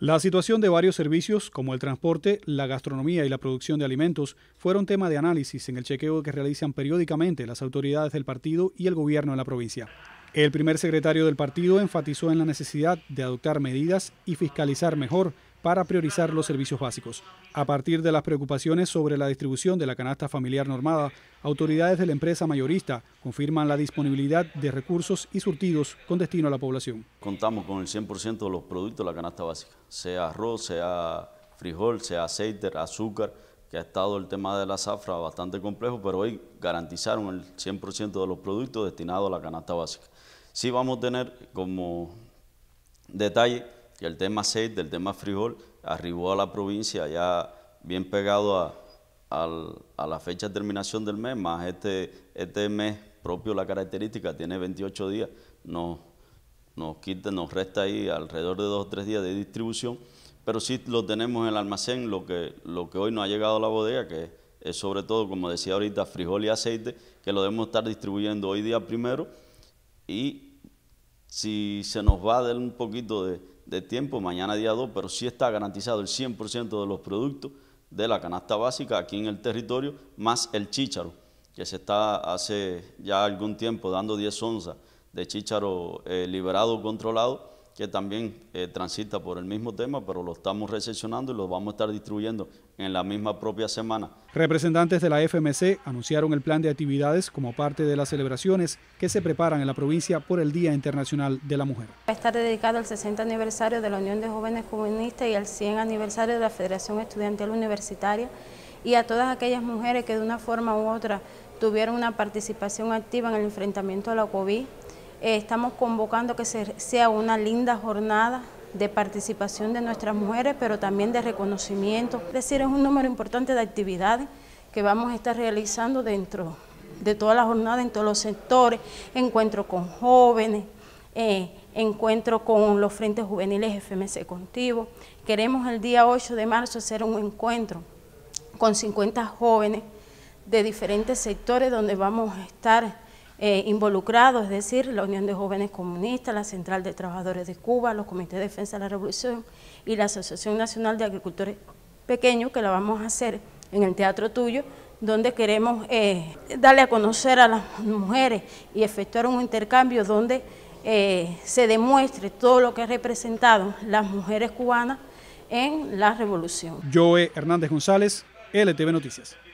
La situación de varios servicios, como el transporte, la gastronomía y la producción de alimentos, fueron tema de análisis en el chequeo que realizan periódicamente las autoridades del partido y el gobierno de la provincia. El primer secretario del partido enfatizó en la necesidad de adoptar medidas y fiscalizar mejor para priorizar los servicios básicos. A partir de las preocupaciones sobre la distribución de la canasta familiar normada, autoridades de la empresa mayorista confirman la disponibilidad de recursos y surtidos con destino a la población. Contamos con el 100% de los productos de la canasta básica, sea arroz, sea frijol, sea aceite, azúcar, que ha estado el tema de la zafra bastante complejo, pero hoy garantizaron el 100% de los productos destinados a la canasta básica. Sí vamos a tener como detalle que el tema aceite, del tema frijol arribó a la provincia ya bien pegado a, la fecha de terminación del mes, más este, este mes propio, la característica, tiene 28 días, nos, nos, quita, nos resta ahí alrededor de dos o tres días de distribución, pero sí lo tenemos en el almacén, lo que, lo que hoy nos ha llegado a la bodega, que es sobre todo, como decía ahorita, frijol y aceite, que lo debemos estar distribuyendo hoy día primero, y si se nos va a dar un poquito de, de tiempo, mañana día 2, pero sí está garantizado el 100% de los productos de la canasta básica aquí en el territorio, más el chícharo, que se está hace ya algún tiempo dando 10 onzas de chícharo eh, liberado, controlado, que también eh, transita por el mismo tema, pero lo estamos recepcionando y lo vamos a estar distribuyendo en la misma propia semana. Representantes de la FMC anunciaron el plan de actividades como parte de las celebraciones que se preparan en la provincia por el Día Internacional de la Mujer. Va a estar dedicado al 60 aniversario de la Unión de Jóvenes Comunistas y al 100 aniversario de la Federación Estudiantil Universitaria y a todas aquellas mujeres que de una forma u otra tuvieron una participación activa en el enfrentamiento a la COVID eh, estamos convocando que sea una linda jornada de participación de nuestras mujeres, pero también de reconocimiento. Es decir, es un número importante de actividades que vamos a estar realizando dentro de toda la jornada, en todos los sectores, encuentro con jóvenes, eh, encuentro con los frentes juveniles FMC Contigo. Queremos el día 8 de marzo hacer un encuentro con 50 jóvenes de diferentes sectores donde vamos a estar eh, involucrados, es decir, la Unión de Jóvenes Comunistas, la Central de Trabajadores de Cuba, los Comités de Defensa de la Revolución y la Asociación Nacional de Agricultores Pequeños, que la vamos a hacer en el Teatro Tuyo, donde queremos eh, darle a conocer a las mujeres y efectuar un intercambio donde eh, se demuestre todo lo que ha representado las mujeres cubanas en la revolución. Joe Hernández González, LTV Noticias.